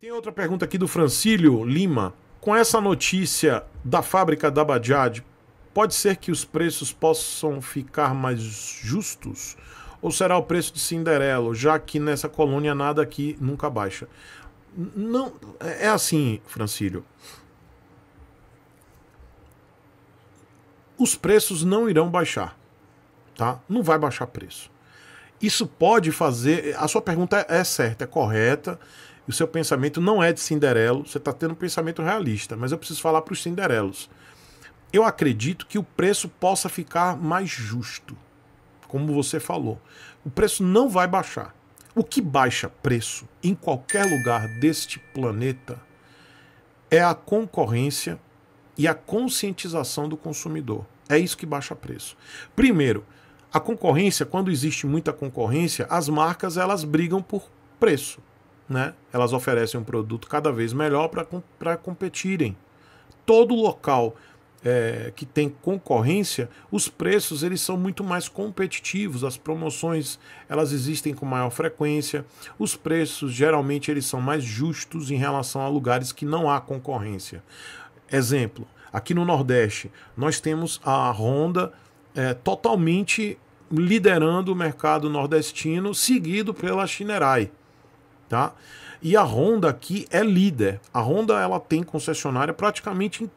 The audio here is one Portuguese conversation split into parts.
Tem outra pergunta aqui do Francílio Lima. Com essa notícia da fábrica da Bajaj, pode ser que os preços possam ficar mais justos? Ou será o preço de Cinderelo, já que nessa colônia nada aqui nunca baixa? Não, é assim, Francílio. Os preços não irão baixar, tá? Não vai baixar preço. Isso pode fazer. A sua pergunta é certa, é correta o seu pensamento não é de Cinderelo, você está tendo um pensamento realista, mas eu preciso falar para os Cinderelos. Eu acredito que o preço possa ficar mais justo, como você falou. O preço não vai baixar. O que baixa preço em qualquer lugar deste planeta é a concorrência e a conscientização do consumidor. É isso que baixa preço. Primeiro, a concorrência, quando existe muita concorrência, as marcas elas brigam por preço né? Elas oferecem um produto cada vez melhor para competirem. Todo local é, que tem concorrência, os preços eles são muito mais competitivos, as promoções elas existem com maior frequência, os preços geralmente eles são mais justos em relação a lugares que não há concorrência. Exemplo, aqui no Nordeste nós temos a Honda é, totalmente liderando o mercado nordestino, seguido pela Shinerai tá? E a Honda aqui é líder. A Honda ela tem concessionária praticamente em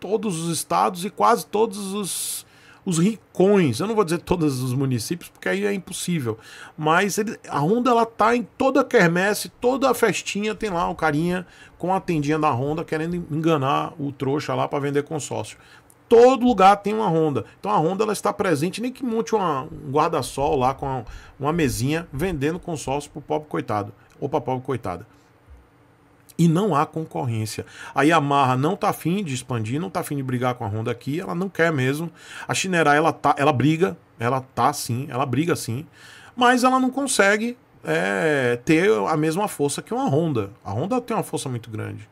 todos os estados e quase todos os, os rincões Eu não vou dizer todos os municípios, porque aí é impossível. Mas ele, a Honda ela tá em toda a quermesse, toda a festinha tem lá o carinha com a tendinha da Honda querendo enganar o trouxa lá para vender consórcio todo lugar tem uma Honda. Então a Honda ela está presente, nem que monte uma, um guarda-sol lá com uma, uma mesinha vendendo consórcio para o pobre coitado ou para a pobre coitada. E não há concorrência. A Yamaha não está afim de expandir, não está afim de brigar com a Honda aqui, ela não quer mesmo. A Shinerai, ela, tá, ela briga, ela tá sim, ela briga sim, mas ela não consegue é, ter a mesma força que uma Honda. A Honda tem uma força muito grande.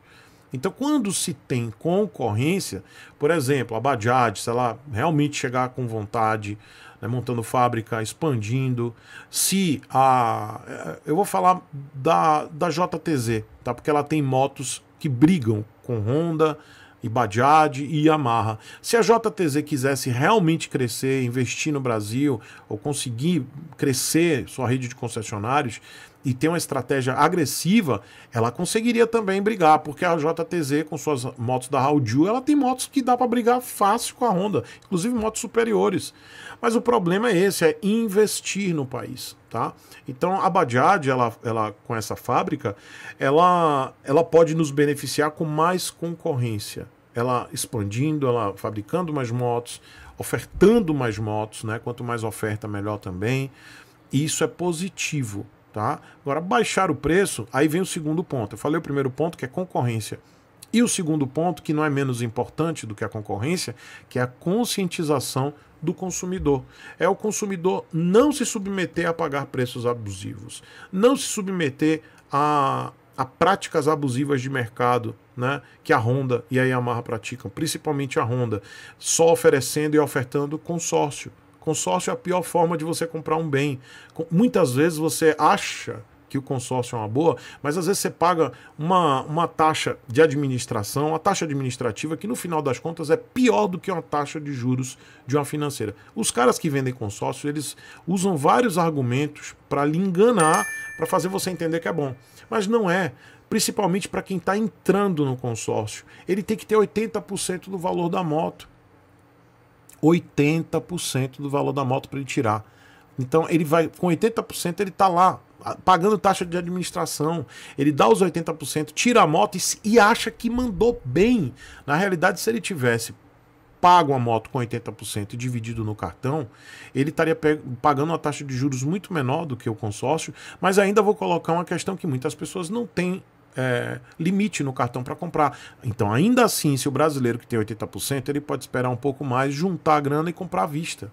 Então, quando se tem concorrência, por exemplo, a Bajaj, se ela realmente chegar com vontade, né, montando fábrica, expandindo, se a. Eh, eu vou falar da, da JTZ, tá? Porque ela tem motos que brigam com Honda, e Bajaj e Yamaha. Se a JTZ quisesse realmente crescer, investir no Brasil ou conseguir crescer sua rede de concessionários, e tem uma estratégia agressiva, ela conseguiria também brigar, porque a JTZ com suas motos da Hauju, ela tem motos que dá para brigar fácil com a Honda, inclusive motos superiores. Mas o problema é esse, é investir no país, tá? Então a Bajaj, ela, ela com essa fábrica, ela, ela pode nos beneficiar com mais concorrência. Ela expandindo, ela fabricando mais motos, ofertando mais motos, né? Quanto mais oferta, melhor também. E isso é positivo Tá? Agora, baixar o preço, aí vem o segundo ponto. Eu falei o primeiro ponto, que é concorrência. E o segundo ponto, que não é menos importante do que a concorrência, que é a conscientização do consumidor. É o consumidor não se submeter a pagar preços abusivos, não se submeter a, a práticas abusivas de mercado, né, que a Honda e a Yamaha praticam, principalmente a Honda, só oferecendo e ofertando consórcio. Consórcio é a pior forma de você comprar um bem. Muitas vezes você acha que o consórcio é uma boa, mas às vezes você paga uma, uma taxa de administração, uma taxa administrativa que no final das contas é pior do que uma taxa de juros de uma financeira. Os caras que vendem consórcio, eles usam vários argumentos para lhe enganar, para fazer você entender que é bom. Mas não é. Principalmente para quem está entrando no consórcio. Ele tem que ter 80% do valor da moto. 80% do valor da moto para ele tirar. Então ele vai com 80% ele está lá pagando taxa de administração, ele dá os 80%, tira a moto e, e acha que mandou bem. Na realidade, se ele tivesse pago a moto com 80% e dividido no cartão, ele estaria pagando uma taxa de juros muito menor do que o consórcio, mas ainda vou colocar uma questão que muitas pessoas não têm é, limite no cartão para comprar. Então, ainda assim, se o brasileiro que tem 80%, ele pode esperar um pouco mais, juntar a grana e comprar à vista.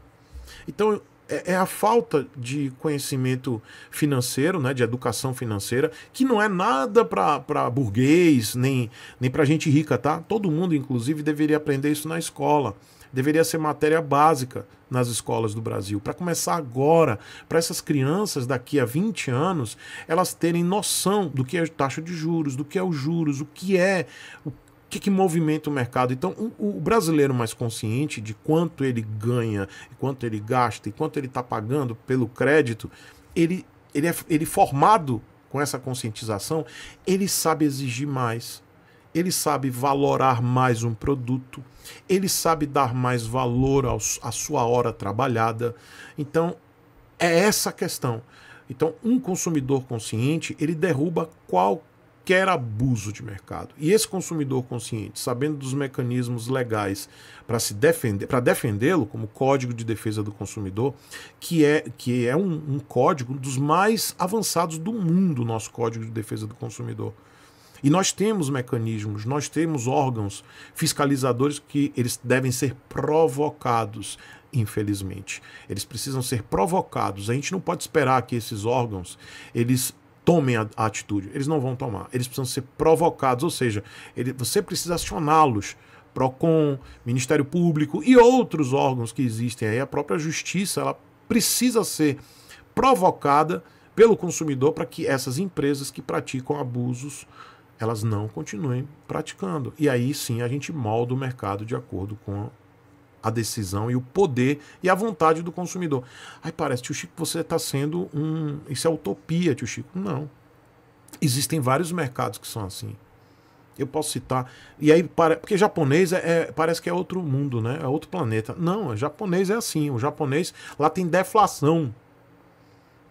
Então, é, é, a falta de conhecimento financeiro, né, de educação financeira, que não é nada para burguês, nem, nem para gente rica, tá? Todo mundo, inclusive, deveria aprender isso na escola deveria ser matéria básica nas escolas do Brasil, para começar agora, para essas crianças daqui a 20 anos, elas terem noção do que é taxa de juros, do que é os juros, o que é, o que, que movimenta o mercado. Então, o, o, brasileiro mais consciente de quanto ele ganha, quanto ele gasta e quanto ele está pagando pelo crédito, ele, ele, é, ele formado com essa conscientização, ele sabe exigir mais ele sabe valorar mais um produto, ele sabe dar mais valor aos, à sua hora trabalhada. Então, é essa a questão. Então, um consumidor consciente, ele derruba qualquer abuso de mercado. E esse consumidor consciente, sabendo dos mecanismos legais para se defender, para defendê-lo, como Código de Defesa do Consumidor, que é, que é um, um código dos mais avançados do mundo, nosso Código de Defesa do Consumidor. E nós temos mecanismos, nós temos órgãos fiscalizadores que eles devem ser provocados, infelizmente. Eles precisam ser provocados. A gente não pode esperar que esses órgãos eles tomem a, a atitude. Eles não vão tomar. Eles precisam ser provocados, ou seja, ele, você precisa acioná-los. PROCON, Ministério Público e outros órgãos que existem aí, a própria justiça, ela precisa ser provocada pelo consumidor para que essas empresas que praticam abusos elas não continuem praticando. E aí sim a gente molda o mercado de acordo com a decisão e o poder e a vontade do consumidor. Aí parece, tio Chico, você está sendo um. Isso é utopia, tio Chico. Não. Existem vários mercados que são assim. Eu posso citar. E aí, para... porque japonês é, é, parece que é outro mundo, né? É outro planeta. Não, japonês é assim. O japonês, lá tem deflação.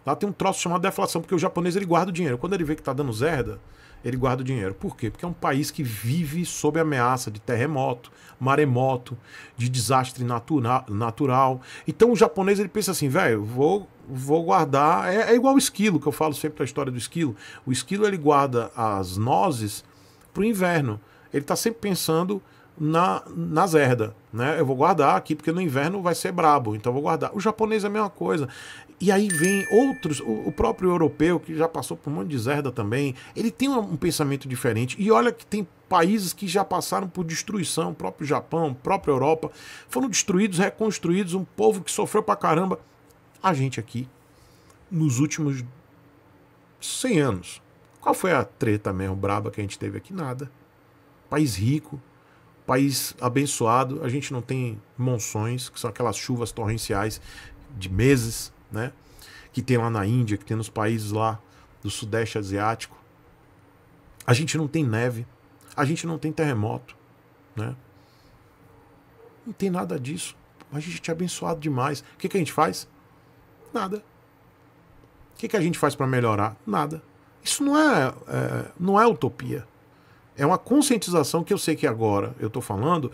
Lá tem um troço chamado deflação, porque o japonês ele guarda o dinheiro. Quando ele vê que tá dando zerda, ele guarda o dinheiro. Por quê? Porque é um país que vive sob ameaça de terremoto, maremoto, de desastre natura, natural. Então o japonês ele pensa assim, velho, vou vou guardar. É, é, igual o esquilo, que eu falo sempre da história do esquilo. O esquilo ele guarda as nozes para o inverno. Ele está sempre pensando na, nas herdas. Né? Eu vou guardar aqui, porque no inverno vai ser brabo, então vou guardar. O japonês é a mesma coisa. E aí vem outros, o próprio europeu, que já passou por um monte de zerda também, ele tem um pensamento diferente. E olha que tem países que já passaram por destruição, o próprio Japão, a própria Europa, foram destruídos, reconstruídos, um povo que sofreu pra caramba. A gente aqui, nos últimos 100 anos, qual foi a treta mesmo braba que a gente teve aqui? Nada. País rico, país abençoado, a gente não tem monções, que são aquelas chuvas torrenciais de meses né? Que tem lá na Índia, que tem nos países lá do Sudeste Asiático. A gente não tem neve, a gente não tem terremoto, né? Não tem nada disso. A gente é abençoado demais. O que, que a gente faz? Nada. O que, que a gente faz para melhorar? Nada. Isso não é, é, não é utopia. É uma conscientização que eu sei que agora eu estou falando,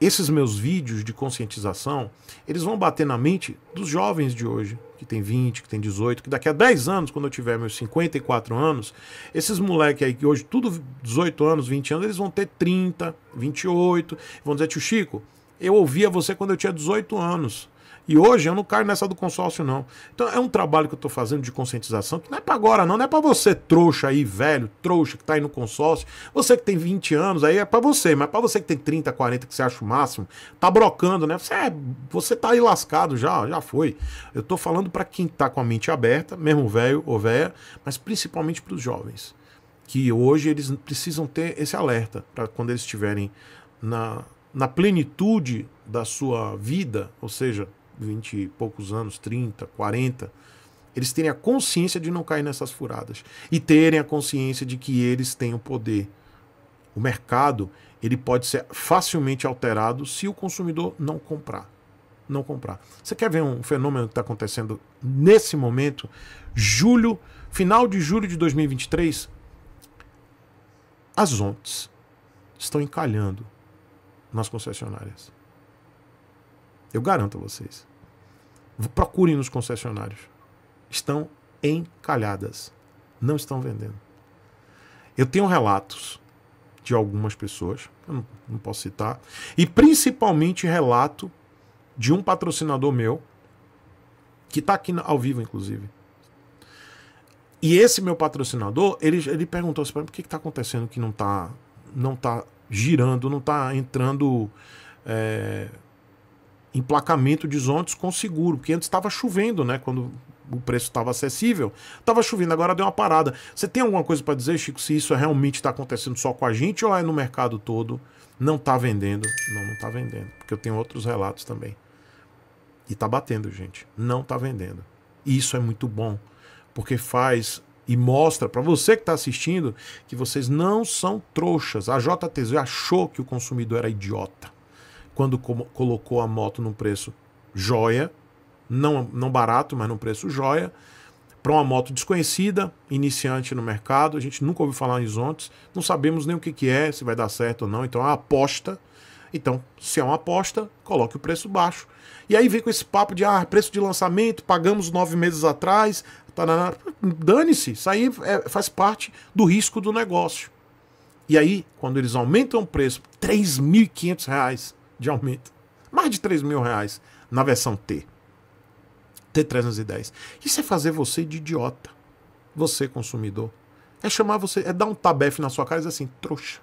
esses meus vídeos de conscientização, eles vão bater na mente dos jovens de hoje, que tem 20, que tem 18, que daqui a 10 anos, quando eu tiver meus 54 anos, esses moleques aí que hoje tudo 18 anos, 20 anos, eles vão ter 30, 28, vão dizer, tio Chico, eu ouvia você quando eu tinha 18 anos. E hoje eu não caio nessa do consórcio, não. Então é um trabalho que eu estou fazendo de conscientização, que não é para agora, não. Não é para você, trouxa aí, velho, trouxa que está aí no consórcio. Você que tem 20 anos, aí é para você, mas para você que tem 30, 40, que você acha o máximo, tá brocando, né? Você, é, você tá aí lascado já, já foi. Eu estou falando para quem está com a mente aberta, mesmo velho ou velha, mas principalmente para os jovens. Que hoje eles precisam ter esse alerta para quando eles estiverem na, na plenitude da sua vida, ou seja, 20 e poucos anos, 30, 40, eles terem a consciência de não cair nessas furadas e terem a consciência de que eles têm o poder. O mercado, ele pode ser facilmente alterado se o consumidor não comprar. Não comprar. Você quer ver um fenômeno que está acontecendo nesse momento? Julho, final de julho de 2023, as ontes estão encalhando nas concessionárias. Eu garanto a vocês. Procurem nos concessionários. Estão encalhadas. Não estão vendendo. Eu tenho relatos de algumas pessoas, eu não, não posso citar, e principalmente relato de um patrocinador meu, que está aqui ao vivo, inclusive. E esse meu patrocinador, ele, ele perguntou assim, por que está acontecendo que não está não tá girando, não está entrando é, emplacamento de zontes com seguro, porque antes estava chovendo, né? Quando o preço estava acessível, estava chovendo, agora deu uma parada. Você tem alguma coisa para dizer, Chico, se isso realmente está acontecendo só com a gente ou é no mercado todo? Não está vendendo? Não, não está vendendo, porque eu tenho outros relatos também. E está batendo, gente. Não está vendendo. E isso é muito bom, porque faz e mostra para você que está assistindo que vocês não são trouxas. A JTZ achou que o consumidor era idiota quando colocou a moto num preço joia, não, não barato, mas num preço joia, para uma moto desconhecida, iniciante no mercado, a gente nunca ouviu falar em Horizontes, não sabemos nem o que, que é, se vai dar certo ou não, então é uma aposta. Então, se é uma aposta, coloque o preço baixo. E aí vem com esse papo de ah, preço de lançamento, pagamos nove meses atrás, dane-se, isso aí é, faz parte do risco do negócio. E aí, quando eles aumentam o preço, R$ 3.500 de aumento. Mais de 3 mil reais na versão T. T310. Isso é fazer você de idiota. Você, consumidor. É chamar você, é dar um tabefe na sua cara e dizer assim, trouxa.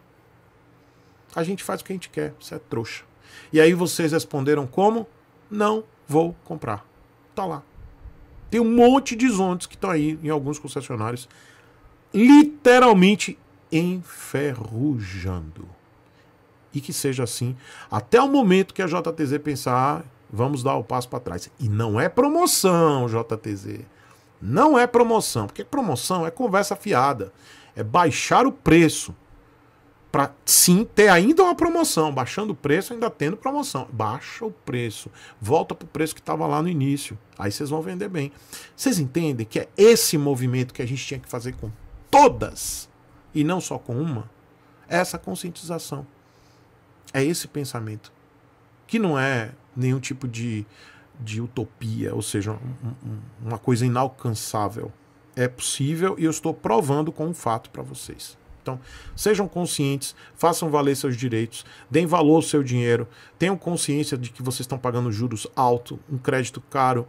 A gente faz o que a gente quer, você é trouxa. E aí vocês responderam como? Não vou comprar. Tá lá. Tem um monte de zontes que estão tá aí em alguns concessionários, literalmente enferrujando e que seja assim até o momento que a JTZ pensar, ah, vamos dar o passo para trás. E não é promoção, JTZ. Não é promoção, porque promoção é conversa fiada, é baixar o preço para sim ter ainda uma promoção, baixando o preço, ainda tendo promoção. Baixa o preço, volta para o preço que estava lá no início. Aí vocês vão vender bem. Vocês entendem que é esse movimento que a gente tinha que fazer com todas e não só com uma? É essa conscientização. É esse pensamento. Que não é nenhum tipo de, de utopia, ou seja, um, um, uma coisa inalcançável. É possível e eu estou provando com um fato para vocês. Então, sejam conscientes, façam valer seus direitos, deem valor ao seu dinheiro, tenham consciência de que vocês estão pagando juros alto, um crédito caro,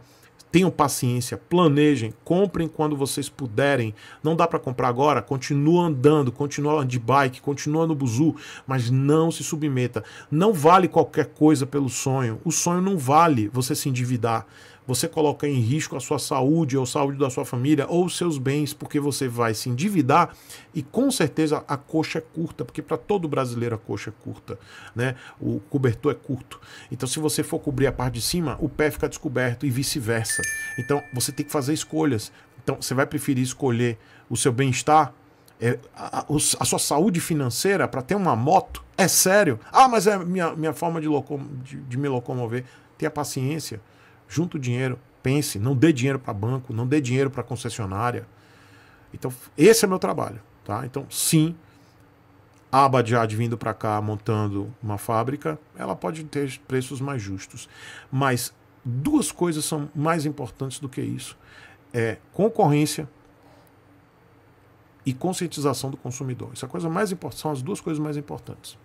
tenham paciência, planejem, comprem quando vocês puderem. Não dá para comprar agora, continua andando, continua de bike, continua no buzu, mas não se submeta. Não vale qualquer coisa pelo sonho. O sonho não vale você se endividar você coloca em risco a sua saúde ou a saúde da sua família ou os seus bens, porque você vai se endividar e com certeza a coxa é curta, porque para todo brasileiro a coxa é curta, né? O cobertor é curto. Então se você for cobrir a parte de cima, o pé fica descoberto e vice-versa. Então você tem que fazer escolhas. Então você vai preferir escolher o seu bem-estar é, a, a, sua saúde financeira para ter uma moto? É sério? Ah, mas é minha, minha forma de, de, de me locomover. Tenha paciência. Junta o dinheiro, pense, não dê dinheiro para banco, não dê dinheiro para concessionária. Então, esse é meu trabalho, tá? Então, sim, a Abadjad vindo para cá montando uma fábrica, ela pode ter preços mais justos. Mas duas coisas são mais importantes do que isso: é concorrência e conscientização do consumidor. Essa é coisa mais importante são as duas coisas mais importantes.